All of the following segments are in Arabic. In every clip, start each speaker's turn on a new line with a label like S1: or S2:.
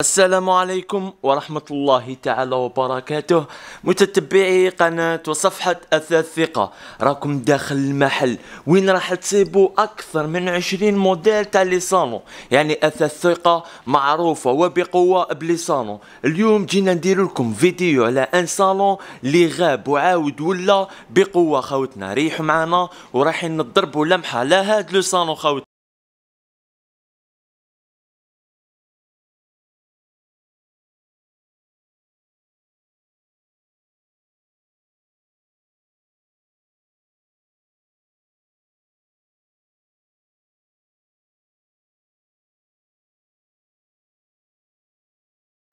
S1: السلام عليكم ورحمة الله تعالى وبركاته متتبعي قناة وصفحة أثاث ثقة راكم داخل المحل وين راح تسيبوا أكثر من عشرين موديل تاع ليسانو يعني أثاث ثقة معروفة وبقوة بليسانو اليوم جينا ندير لكم فيديو على أن صالون اللي غاب وعاود ولا بقوة خوتنا ريحوا معنا وراح نضربوا لمحة على هاد لو صالون خوتنا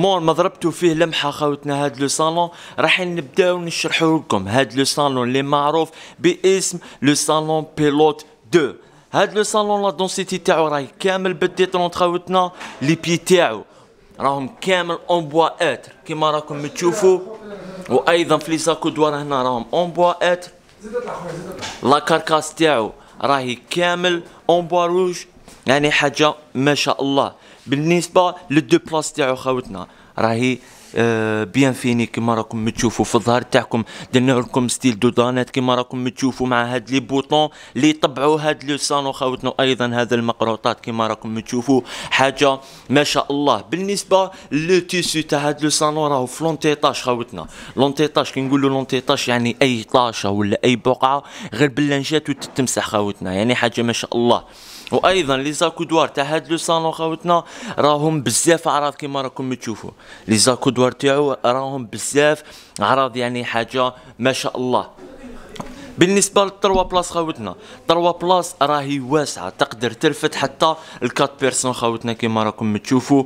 S1: مور ما ضربتو فيه لمحة خاوتنا هاد لو صالون راح نبداو نشرحو لكم هاد لو صالون اللي معروف باسم لو صالون بيلوت 2 هاد لو صالون لا دونسيتي تاعو راهي كامل بالديترونت خاوتنا لي بي تاعو راهم كامل اون بوا اتر كيما راكم تشوفوا وايضا في لي زاكو دوار هنا راهم اون بوا اتر لا كاركاس تاعو راهي كامل اون بوا روج يعني حاجه ما شاء الله بالنسبه بلاص تاعو خاوتنا راهي آه بيان فيني كيما راكم تشوفوا في الظهر تاعكم درنا لكم ستيل دودانات كيما راكم تشوفوا مع هاد لي بوطون اللي طبعوا هاد لو سانو خاوتنا ايضا هذا المقروطات كيما راكم تشوفوا حاجه ما شاء الله بالنسبه لو تيسو تاع هاد لو سانو راهو في لونتيطاج خاوتنا لونتيطاج كي نقولوا لونتيطاج يعني اي طاشه ولا اي بقعه غير باللنجات وتتمسح خاوتنا يعني حاجه ما شاء الله وايضا لي زاكودوار تاع هاد لو صالون خاوتنا راهم بزاف عراض كيما راكم تشوفوا لي زاكودوار تاعو راهم بزاف عراض يعني حاجه ما شاء الله بالنسبه للتروا بلاص خاوتنا تروا بلاص راهي واسعه تقدر ترفد حتى الكات بيرسون خاوتنا كيما راكم تشوفوا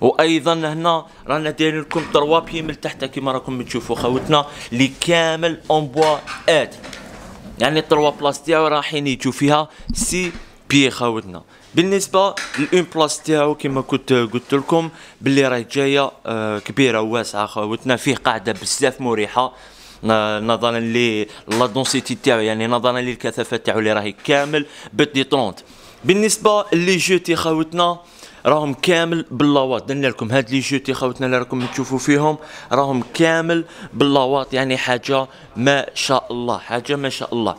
S1: وايضا هنا رانا دايرين لكم تروا بي من تحت كيما راكم تشوفوا خاوتنا اللي كامل اون بوا اد يعني تروا بلاص تاعو راحين يجوا فيها سي بي خاوتنا بالنسبه للون بلاص تاعو كما كنت قلت لكم باللي راهي جايه آه، كبيره واسعه خاوتنا فيه قاعده بزاف مريحه نظرا لي لا دونسيتي تاعو يعني نظرا للكثافه تاعو اللي راهي كامل بت دي 30 بالنسبه لي جوتي خاوتنا راهم كامل باللواط درنا لكم هاد لي جوتي خاوتنا اللي راكم تشوفوا فيهم راهم كامل باللواط يعني حاجه ما شاء الله حاجه ما شاء الله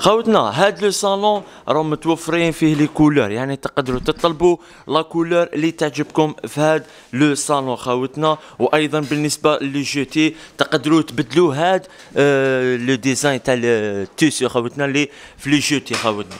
S1: خوتنا هاد لو صالون راهم متوفرين فيه لي كولور يعني تقدروا تطلبوا لا كولور اللي تعجبكم في هاد لو صالون خوتنا وايضا بالنسبه لي جوتي تقدروا تبدلوا هاد آه لو ديزاين تاع التيسيو خوتنا اللي في لي جوتي خوتنا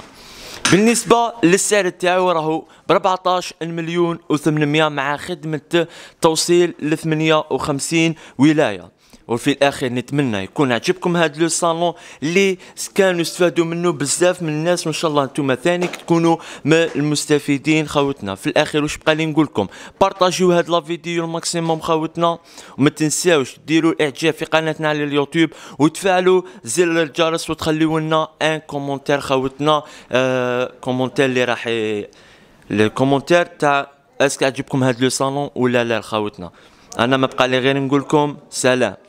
S1: بالنسبة للسعر تاعو راهو ب 14 مليون و 800 مع خدمة توصيل ل 58 ولاية وفي الاخير نتمنى يكون عجبكم هذا لو صالون اللي كانوا استفادوا منه بزاف من الناس وان شاء الله انتم ثاني تكونوا من المستفيدين خوتنا في الاخير واش بقى لي نقول لكم بارطاجيو هاد لا فيديو الماكسيموم خوتنا وما تنساوش ديروا الاعجاب في قناتنا على اليوتيوب وتفعلوا زر الجرس وتخليوا لنا ان كومونتير خوتنا آه كومونتير اللي راح الكومونتير تاع اسك عجبكم هاد لو صالون ولا لا خوتنا انا ما بقى لي غير نقول لكم سلام